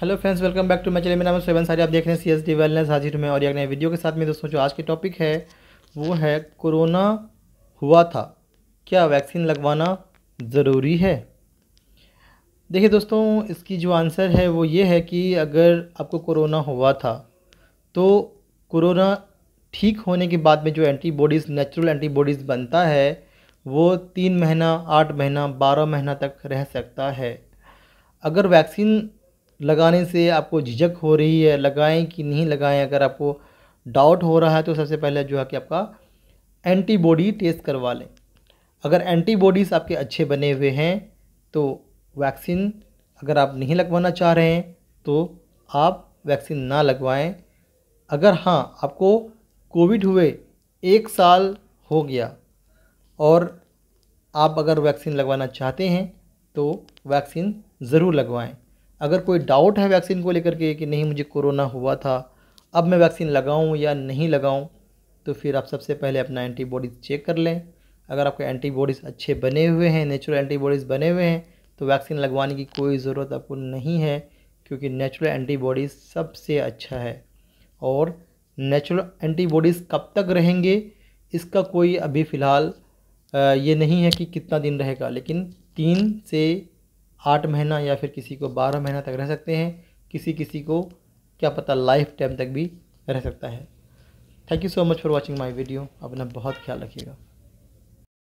hello friends welcome back to my channel मेरा नाम seven सारी आप देख रहे हैं सी एस डी वेलनेस हाजिर में और एक नए वीडियो के साथ में दोस्तों जो आज की टॉपिक है वो है कोरोना हुआ था क्या वैक्सीन लगवाना ज़रूरी है देखिए दोस्तों इसकी जो आंसर है वो ये है कि अगर आपको कोरोना हुआ था तो कोरोना ठीक होने के बाद में जो एंटीबॉडीज़ नेचुरल एंटीबॉडीज़ बनता है वो तीन महीना आठ महीना बारह महीना तक रह सकता है अगर वैक्सीन लगाने से आपको झिझक हो रही है लगाएं कि नहीं लगाएं अगर आपको डाउट हो रहा है तो सबसे पहले जो है कि आपका एंटीबॉडी टेस्ट करवा लें अगर एंटीबॉडीज़ आपके अच्छे बने हुए हैं तो वैक्सीन अगर आप नहीं लगवाना चाह रहे हैं तो आप वैक्सीन ना लगवाएं अगर हाँ आपको कोविड हुए एक साल हो गया और आप अगर वैक्सीन लगवाना चाहते हैं तो वैक्सीन ज़रूर लगवाएं अगर कोई डाउट है वैक्सीन को लेकर के कि नहीं मुझे कोरोना हुआ था अब मैं वैक्सीन लगाऊं या नहीं लगाऊं तो फिर आप सबसे पहले अपना एंटीबॉडीज़ चेक कर लें अगर आपके एंटीबॉडीज़ अच्छे बने हुए हैं नेचुरल एंटीबॉडीज़ बने हुए हैं तो वैक्सीन लगवाने की कोई ज़रूरत आपको नहीं है क्योंकि नेचुरल एंटीबॉडीज़ सबसे अच्छा है और नेचुरल एंटीबॉडीज़ कब तक रहेंगे इसका कोई अभी फ़िलहाल ये नहीं है कि कितना दिन रहेगा लेकिन तीन से आठ महीना या फिर किसी को बारह महीना तक रह सकते हैं किसी किसी को क्या पता लाइफ टाइम तक भी रह सकता है thank you so much for watching my video अपना बहुत ख्याल रखिएगा